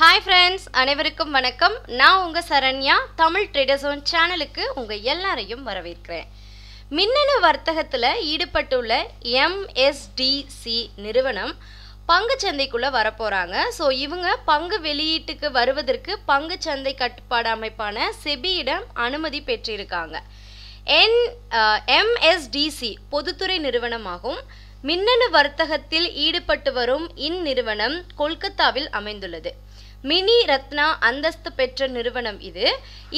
hi friends அனைவருக்கும் வணக்கம் நான் உங்கள் சரண்யா தமிழ் ட்ரேடர்ஸோன் சேனலுக்கு உங்கள் எல்லாரையும் வரவேற்கிறேன் மின்னணு வர்த்தகத்தில் ஈடுபட்டுள்ள எம்எஸ்டிசி நிறுவனம் பங்கு சந்தைக்குள்ளே வரப்போகிறாங்க ஸோ இவங்க பங்கு வெளியீட்டுக்கு வருவதற்கு பங்கு சந்தை கட்டுப்பாடு அமைப்பான செபியிடம் அனுமதி பெற்றிருக்காங்க என் எம்எஸ்டிசி பொதுத்துறை நிறுவனமாகும் மின்னணு வர்த்தகத்தில் ஈடுபட்டு வரும் இந்நிறுவனம் கொல்கத்தாவில் அமைந்துள்ளது மினி ரத்னா அந்தஸ்து பெற்ற நிறுவனம் இது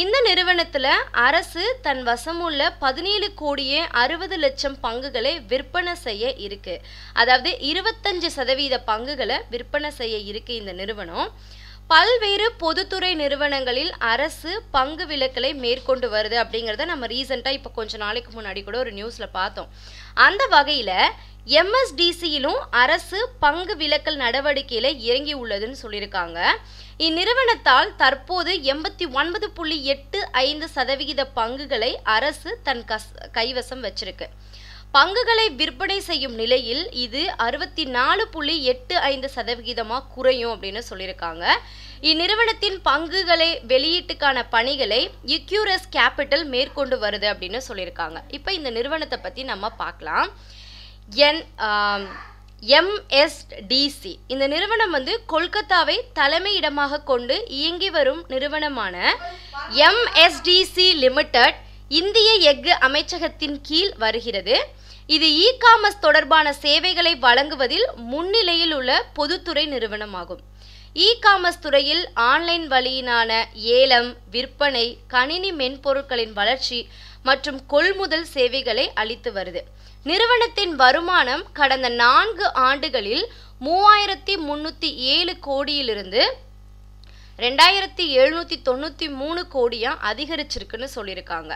இந்த நிறுவனத்தில் அரசு தன் வசமுள்ள பதினேழு கோடியே அறுபது லட்சம் பங்குகளை விற்பனை செய்ய இருக்கு அதாவது இருபத்தஞ்சு சதவீத பங்குகளை விற்பனை செய்ய இருக்கு இந்த நிறுவனம் பல்வேறு பொதுத்துறை நிறுவனங்களில் அரசு பங்கு விலக்கலை மேற்கொண்டு வருது அப்படிங்கிறத நம்ம ரீசெண்டாக இப்போ கொஞ்சம் நாளைக்கு முன்னாடி கூட ஒரு நியூஸில் பார்த்தோம் அந்த வகையில் எம்எஸ்டிசியிலும் அரசு பங்கு விலக்கல் நடவடிக்கையில் இறங்கி உள்ளதுன்னு சொல்லியிருக்காங்க இந்நிறுவனத்தால் தற்போது எண்பத்தி ஒன்பது புள்ளி எட்டு ஐந்து சதவிகித பங்குகளை அரசு தன் கஸ் கைவசம் வச்சிருக்கு பங்குகளை விற்பனை செய்யும் நிலையில் இது அறுபத்தி நாலு புள்ளி எட்டு ஐந்து சதவிகிதமாக குறையும் அப்படின்னு சொல்லியிருக்காங்க இந்நிறுவனத்தின் பங்குகளை வெளியீட்டுக்கான பணிகளை இக்யூரஸ் கேபிட்டல் மேற்கொண்டு வருது அப்படின்னு சொல்லியிருக்காங்க இப்போ இந்த நிறுவனத்தை பற்றி நம்ம பார்க்கலாம் என் எம்எஸ்டிசி இந்த நிறுவனம் வந்து கொல்கத்தாவை தலைமையிடமாக கொண்டு இயங்கி வரும் நிறுவனமான எம்எஸ்டிசி லிமிடெட் இந்திய எஃகு அமைச்சகத்தின் கீழ் வருகிறது இது இ காமர்ஸ் தொடர்பான சேவைகளை வழங்குவதில் முன்னிலையில் உள்ள பொதுத்துறை நிறுவனமாகும் இ காமர்ஸ் துறையில் ஆன்லைன் வழியினான ஏலம் விற்பனை கணினி மென்பொருட்களின் வளர்ச்சி மற்றும் கொள்முதல் சேவைகளை அளித்து வருது நிறுவனத்தின் வருமானம் கடந்த நான்கு ஆண்டுகளில் மூவாயிரத்தி முன்னூற்றி ஏழு கோடியிலிருந்து ரெண்டாயிரத்தி எழுநூற்றி தொண்ணூற்றி மூணு கோடியாக அதிகரிச்சிருக்குன்னு சொல்லியிருக்காங்க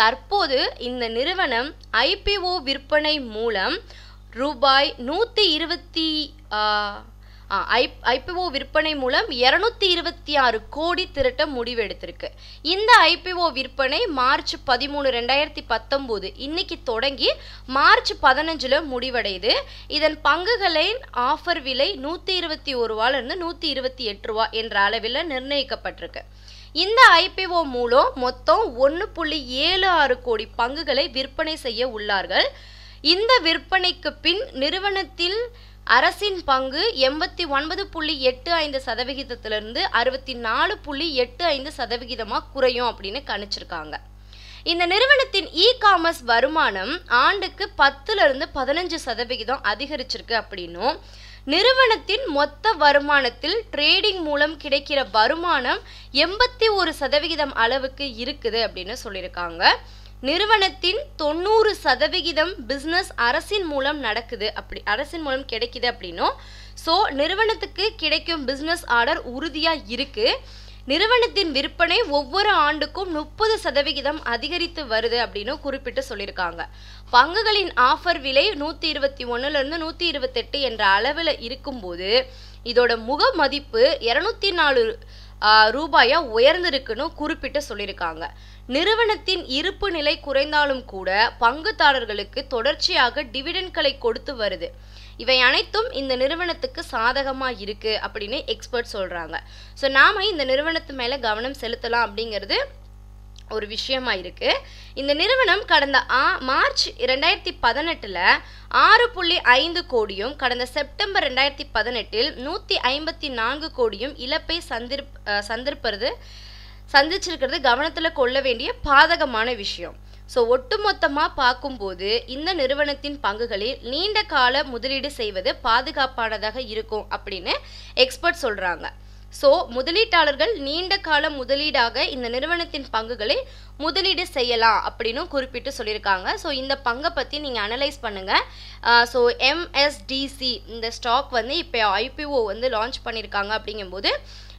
தற்போது இந்த நிறுவனம் ஐபிஓ விற்பனை மூலம் ரூபாய் நூற்றி இருபத்தி ஐ ஐபிஓ விற்பனை மூலம் இரநூத்தி இருபத்தி ஆறு கோடி திரட்ட முடிவெடுத்திருக்கு இந்த ஐபிஓ விற்பனை மார்ச் பதிமூணு ரெண்டாயிரத்தி பத்தொம்போது இன்னைக்கு தொடங்கி மார்ச் பதினஞ்சில் முடிவடையுது இதன் பங்குகளின் ஆஃபர் விலை நூற்றி இருபத்தி ஒரு ரூபாலேருந்து நூற்றி இருபத்தி எட்டு ரூபா என்ற அளவில் நிர்ணயிக்கப்பட்டிருக்கு இந்த ஐபிஓ மூலம் மொத்தம் ஒன்று புள்ளி ஏழு ஆறு கோடி பங்குகளை விற்பனை செய்ய உள்ளார்கள் இந்த விற்பனைக்கு பின் நிறுவனத்தில் அரசின் பங்கு எண்பத்தி ஒன்பது புள்ளி எட்டு ஐந்து சதவிகிதத்திலிருந்து அறுபத்தி நாலு புள்ளி எட்டு ஐந்து சதவிகிதமாக குறையும் அப்படின்னு கணிச்சிருக்காங்க இந்த நிறுவனத்தின் இ காமர்ஸ் வருமானம் ஆண்டுக்கு பத்துலேருந்து பதினஞ்சு சதவிகிதம் அதிகரிச்சிருக்கு அப்படின்னும் நிறுவனத்தின் மொத்த வருமானத்தில் ட்ரேடிங் மூலம் கிடைக்கிற வருமானம் எண்பத்தி ஒரு சதவிகிதம் அளவுக்கு இருக்குது அப்படின்னு சொல்லியிருக்காங்க நிறுவனத்தின் தொண்ணூறு சதவிகிதம் பிஸ்னஸ் அரசின் மூலம் நடக்குது அப்படி அரசின் மூலம் கிடைக்குது அப்படின்னும் ஸோ நிறுவனத்துக்கு கிடைக்கும் பிஸ்னஸ் ஆர்டர் உறுதியாக இருக்குது நிறுவனத்தின் விற்பனை ஒவ்வொரு ஆண்டுக்கும் முப்பது சதவிகிதம் அதிகரித்து வருது அப்படின்னு குறிப்பிட்டு சொல்லியிருக்காங்க பங்குகளின் ஆஃபர் விலை நூற்றி இருபத்தி ஒன்றுலேருந்து நூற்றி இருபத்தெட்டு என்ற அளவில் இருக்கும்போது இதோட முக மதிப்பு இருநூத்தி நாலு ரூபாயா உயர்ந்திருக்குன்னு குறிப்பிட்டு சொல்லியிருக்காங்க நிறுவனத்தின் இருப்பு நிலை குறைந்தாலும் கூட பங்குதாரர்களுக்கு தொடர்ச்சியாக டிவிடெண்ட்களை கொடுத்து வருது இவை அனைத்தும் இந்த நிறுவனத்துக்கு சாதகமாக இருக்குது அப்படின்னு எக்ஸ்பர்ட் சொல்கிறாங்க ஸோ நாம் இந்த நிறுவனத்து மேலே கவனம் செலுத்தலாம் அப்படிங்கிறது ஒரு விஷயமா இருக்கு இந்த நிறுவனம் கடந்த ஆ மார்ச் இரண்டாயிரத்தி பதினெட்டில் ஆறு புள்ளி ஐந்து கோடியும் கடந்த செப்டம்பர் ரெண்டாயிரத்தி பதினெட்டில் நூற்றி ஐம்பத்தி நான்கு கோடியும் இழப்பை சந்திர் சந்திருப்பது சந்திச்சிருக்கிறது கவனத்தில் கொள்ள வேண்டிய பாதகமான விஷயம் ஸோ ஒட்டுமொத்தமாக பார்க்கும்போது இந்த நிறுவனத்தின் பங்குகளில் நீண்ட கால முதலீடு செய்வது பாதுகாப்பானதாக இருக்கும் அப்படின்னு எக்ஸ்பர்ட் சொல்கிறாங்க ஸோ முதலீட்டாளர்கள் நீண்ட கால முதலீடாக இந்த நிறுவனத்தின் பங்குகளை முதலீடு செய்யலாம் அப்படின்னு குறிப்பிட்டு சொல்லியிருக்காங்க ஸோ இந்த பங்கை பற்றி நீங்கள் அனலைஸ் பண்ணுங்கள் ஸோ எம்எஸ்டிசி இந்த ஸ்டாக் வந்து இப்போ ஐபிஓ வந்து லான்ச் பண்ணியிருக்காங்க அப்படிங்கும்போது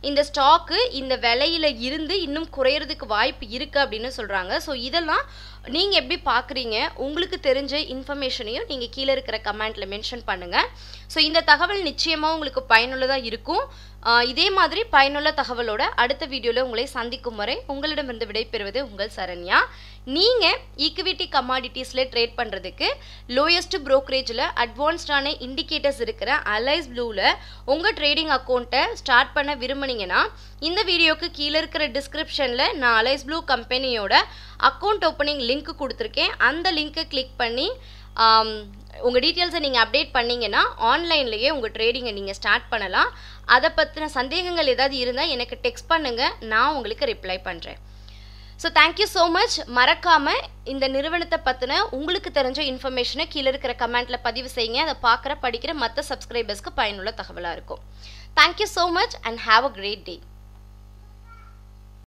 இந்த ஸ்டாக்கு இந்த விலையில் இருந்து இன்னும் குறையிறதுக்கு வாய்ப்பு இருக்குது அப்படின்னு சொல்கிறாங்க ஸோ இதெல்லாம் நீங்கள் எப்படி பார்க்குறீங்க உங்களுக்கு தெரிஞ்ச இன்ஃபர்மேஷனையும் நீங்கள் கீழே இருக்கிற கமெண்டில் மென்ஷன் பண்ணுங்கள் ஸோ இந்த தகவல் நிச்சயமாக உங்களுக்கு பயனுள்ளதாக இருக்கும் இதே மாதிரி பயனுள்ள தகவலோட அடுத்த வீடியோவில் உங்களை சந்திக்கும் முறை உங்களிடமிருந்து விடைபெறுவது உங்கள் சரண்யா நீங்கள் ஈக்குவிட்டி கமாடிட்டிஸில் ட்ரேட் பண்ணுறதுக்கு லோயஸ்ட் ப்ரோக்கரேஜில் அட்வான்ஸ்டான இண்டிகேட்டர்ஸ் இருக்கிற அலைஸ் ப்ளூவில் உங்கள் ட்ரேடிங் அக்கௌண்ட்டை ஸ்டார்ட் பண்ண விரும்புனீங்கன்னா இந்த வீடியோக்கு கீழே இருக்கிற டிஸ்கிரிப்ஷனில் நான் அலைஸ் ப்ளூ கம்பெனியோட அக்கௌண்ட் ஓப்பனிங் லிங்க் கொடுத்துருக்கேன் அந்த லிங்க்கை கிளிக் பண்ணி உங்கள் டீட்டெயில்ஸை நீங்கள் அப்டேட் பண்ணிங்கன்னா ஆன்லைன்லேயே உங்கள் ட்ரேடிங்கை நீங்கள் ஸ்டார்ட் பண்ணலாம் அதை பற்றின சந்தேகங்கள் ஏதாவது இருந்தால் எனக்கு டெக்ஸ்ட் பண்ணுங்கள் நான் உங்களுக்கு ரிப்ளை பண்ணுறேன் ஸோ தேங்க்யூ ஸோ மச் மறக்காமல் இந்த நிறுவனத்தை பற்றின உங்களுக்கு தெரிஞ்ச இன்ஃபர்மேஷனை கீழே இருக்கிற கமெண்ட்டில் பதிவு செய்யுங்க அதை பார்க்குற படிக்கிற மற்ற சப்ஸ்கிரைபர்ஸ்க்கு பயனுள்ள தகவலாக இருக்கும் thank you so much and have a great day